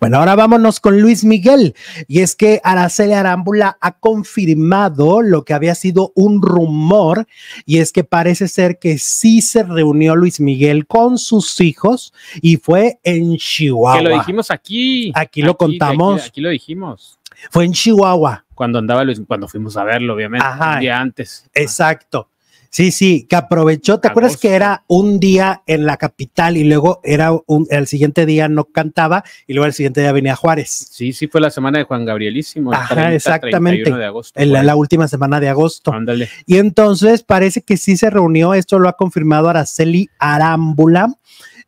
Bueno, ahora vámonos con Luis Miguel. Y es que Araceli Arámbula ha confirmado lo que había sido un rumor, y es que parece ser que sí se reunió Luis Miguel con sus hijos y fue en Chihuahua. Que lo dijimos aquí. Aquí, lo contamos. Aquí, lo dijimos. Fue en Chihuahua. Cuando andaba Luis, cuando fuimos a verlo, obviamente, un día antes. Exacto. Sí, sí, que aprovechó. ¿Te acuerdas que era un día en la capital y luego era un, el siguiente día no cantaba y luego el siguiente día venía Juárez? Sí, sí, fue la semana de Juan Gabrielísimo. Ajá, exactamente. la, última semana de agosto. Ándale. Y entonces parece que sí se reunió. Esto lo ha confirmado Araceli Arámbula,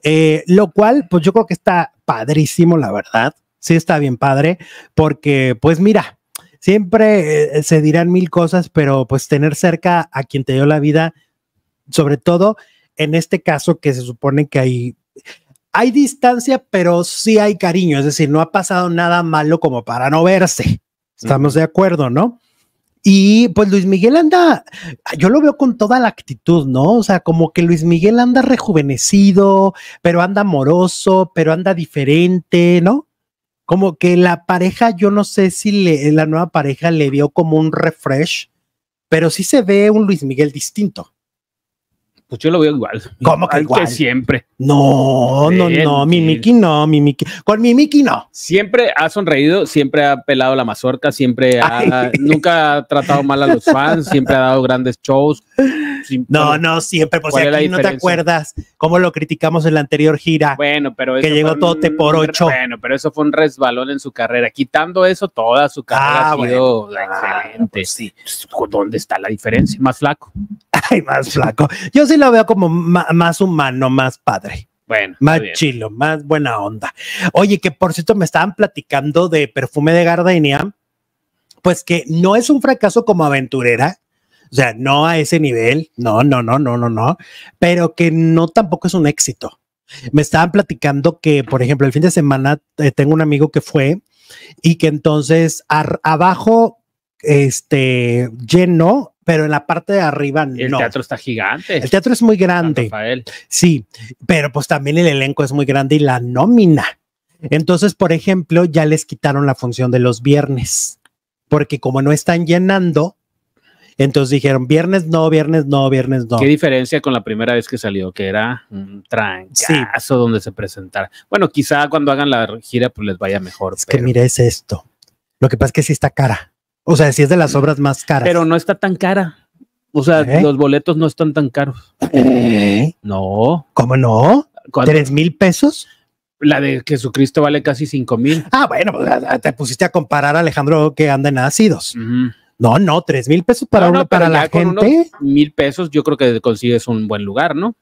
eh, lo cual, pues yo creo que está padrísimo, la verdad. Sí, está bien padre, porque, pues mira, siempre eh, se dirán mil cosas, pero pues tener cerca a quien te dio la vida, sobre todo en este caso que se supone que hay, hay distancia, pero sí hay cariño, es decir, no ha pasado nada malo como para no verse. Estamos de acuerdo, ¿no? Y pues Luis Miguel anda, yo lo veo con toda la actitud, ¿no? O sea, como que Luis Miguel anda rejuvenecido, pero anda amoroso, pero anda diferente, ¿no? como que la pareja, yo no sé si la nueva pareja le vio como un refresh, pero sí se ve un Luis Miguel distinto. Pues yo lo veo igual. ¿Cómo que igual? Que siempre. No, no, no, mi no, mi Con mi no. Siempre ha sonreído, siempre ha pelado la mazorca, siempre ha, nunca ha tratado mal a los fans, siempre ha dado grandes shows. No, no, siempre, por si no te acuerdas cómo lo criticamos en la anterior gira. Bueno, pero que llegó todo por ocho. Bueno, pero eso fue un resbalón en su carrera. Quitando eso, toda su ah, carrera ha sido excelente. Pues sí. Pues, ¿Dónde está la diferencia? Más flaco. Ay, más flaco. Yo sí la veo como más humano, más padre. Bueno, más chilo, más buena onda. Oye, que por cierto me estaban platicando de perfume de Gardenia, pues que no es un fracaso como aventurera, o sea, no a ese nivel, no, no, no, no, no, no, pero que no tampoco es un éxito. Me estaban platicando que, por ejemplo, el fin de semana eh, tengo un amigo que fue y que entonces abajo, este, lleno, pero en la parte de arriba no. El teatro está gigante. El teatro es muy grande. Sí, pero pues también el elenco es muy grande y la nómina. Entonces, por ejemplo, ya les quitaron la función de los viernes, porque como no están llenando, entonces dijeron, viernes no, viernes no, viernes no. ¿Qué diferencia con la primera vez que salió? Que era un trancazo donde se presentara. Bueno, quizá cuando hagan la gira pues les vaya mejor. Es que mire, es esto. Lo que pasa es que sí está cara. O sea, sí es de las obras más caras. Pero no está tan cara. O sea, ¿Eh? los boletos no están tan caros. ¿Eh? No. ¿Cómo no? ¿Tres mil pesos? La de Jesucristo vale casi cinco mil. Ah, bueno, pues, ah, ah, te pusiste a comparar a Alejandro que anda en ácidos. No, no, tres mil pesos para, una, para la gente. Mil pesos, yo creo que consigues un buen lugar, ¿no?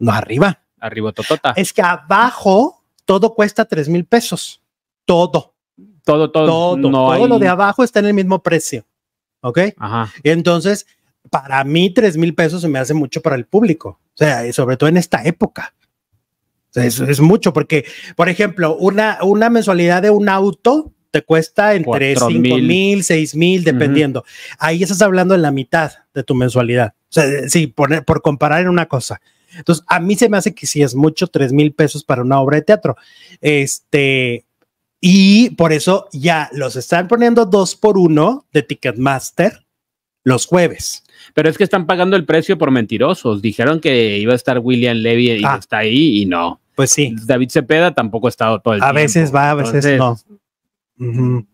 No, arriba. Arriba, totota. Es que abajo todo cuesta tres mil pesos. Todo. Todo, todo. Todo, todo lo de abajo está en el mismo precio. ¿Ok? Ajá. Entonces, para mí, tres mil pesos se me hace mucho para el público. O sea, sobre todo en esta época. es, mucho porque, por ejemplo, una, una mensualidad de un auto te cuesta entre 5 mil, 6 mil, dependiendo. Ahí estás hablando en la mitad de tu mensualidad. O sea, eh, sí, por, comparar en una cosa. Entonces, a mí se me hace que si es mucho, 3 mil pesos para una obra de teatro. Este, y por eso ya los están poniendo dos por uno de Ticketmaster los jueves. Pero es que están pagando el precio por mentirosos. Dijeron que iba a estar William Levy y ah. está ahí y no. Pues sí. David Cepeda tampoco ha estado todo el a tiempo. A veces va, a veces no.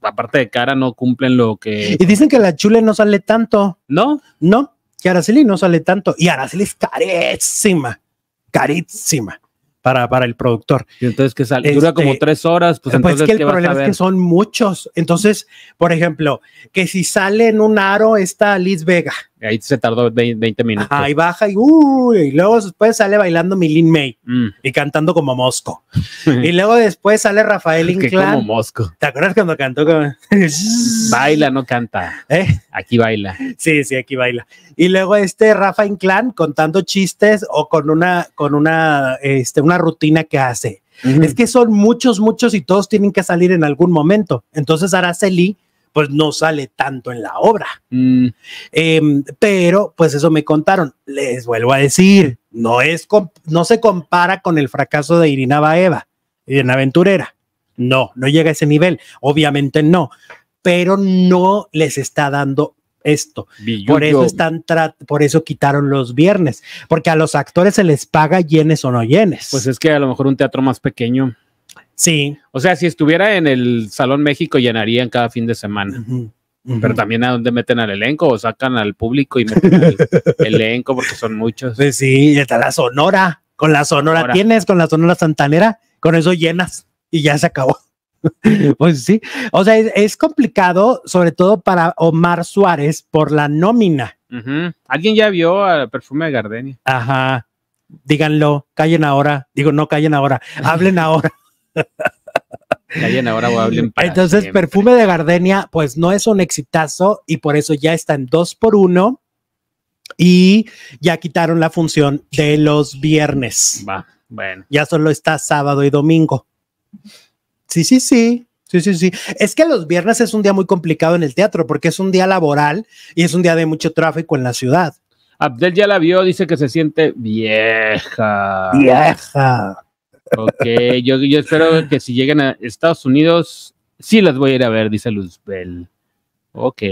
Aparte de cara, no cumplen lo que. Y dicen que la chule no sale tanto. ¿No? No, que Araceli no sale tanto. Y Araceli es carísima, carísima para, para el productor. Y entonces que sale, dura como este, tres horas. Pues, pues que el problema es que son muchos. Entonces, por ejemplo, que si sale en un aro está Liz Vega Ahí se tardó 20 minutos. Ahí baja y, y luego después sale bailando Milin May mm. y cantando como Mosco. y luego después sale Rafael Inclán. como Mosco. ¿Te acuerdas cuando cantó baila, no canta. ¿Eh? Aquí baila. Sí, sí, aquí baila. Y luego este Rafa Inclán contando chistes o con una, con una, este, una rutina que hace. Es que son muchos, muchos y todos tienen que salir en algún momento. Entonces Celí pues no sale tanto en la obra. Mm. Em, pero pues eso me contaron. Les vuelvo a decir, no, es no se compara con el fracaso de Irina Baeva, Irina Aventurera. No, no llega a ese nivel. Obviamente no, pero no les está dando esto. Por eso están por eso quitaron los viernes, porque a los actores se les paga yenes o no yenes. Pues es que a lo mejor un teatro más pequeño Sí. O sea, si estuviera en el Salón México, llenarían cada fin de semana. Pero también a dónde meten al elenco o sacan al público y meten al elenco porque son muchos. Pues sí, y está la Sonora. Con la Sonora tienes, con la Sonora Santanera, con eso llenas y ya se acabó. pues sí, o sea, es, complicado, sobre todo para Omar Suárez por la nómina. ¿Alguien ya vio el perfume de Gardenia? Ajá díganlo, callen ahora, digo, no callen ahora, hablen ahora. Entonces, perfume de gardenia, pues no es un exitazo y por eso ya está en dos por uno y ya quitaron la función de los viernes. Ya solo está sábado y domingo. Sí, sí, sí. Sí, sí, sí. Es que los viernes es un día muy complicado en el teatro porque es un día laboral y es un día de mucho tráfico en la ciudad. Abdel ya la vio, dice que se siente vieja. Vieja. Ok, yo, espero que si llegan a Estados Unidos, sí las voy a ir a ver, dice Luzbel. Ok.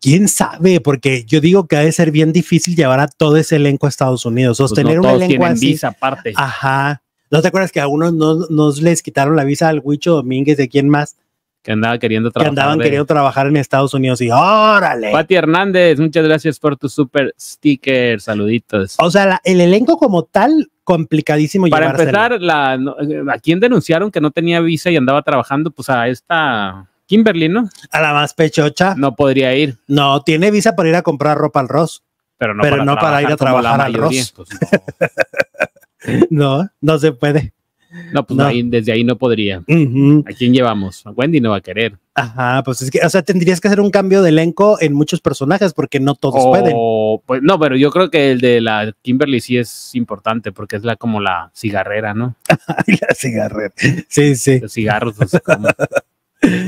¿Quién sabe? Porque yo digo que ha de ser bien difícil llevar a todo ese elenco a Estados Unidos. Sostener pues visa aparte. Ajá. ¿No te acuerdas que a unos nos les quitaron la visa al Huicho Domínguez de quién más? Que andaba queriendo trabajar. Que andaban queriendo trabajar en Estados Unidos y órale. Pati Hernández, muchas gracias por tu super sticker. Saluditos. O sea, el elenco como tal complicadísimo. Para empezar, la, eh, ¿a quién denunciaron que no tenía visa y andaba trabajando? Pues a esta Kimberly, ¿no? A la más pechocha. No podría ir. No, tiene visa para ir a comprar ropa al Ross. Pero no, para, ir a trabajar al Ross. Pues, no, no se puede. No, pues desde ahí no podría. ¿A quién llevamos? A Wendy no va a querer. Ajá, pues es que, o sea, tendrías que hacer un cambio de elenco en muchos personajes porque no todos pueden. Pues, no, pero yo creo que el de la Kimberly sí es importante porque es la como la cigarrera, ¿no? la cigarrera. Sí, sí. Los cigarros, no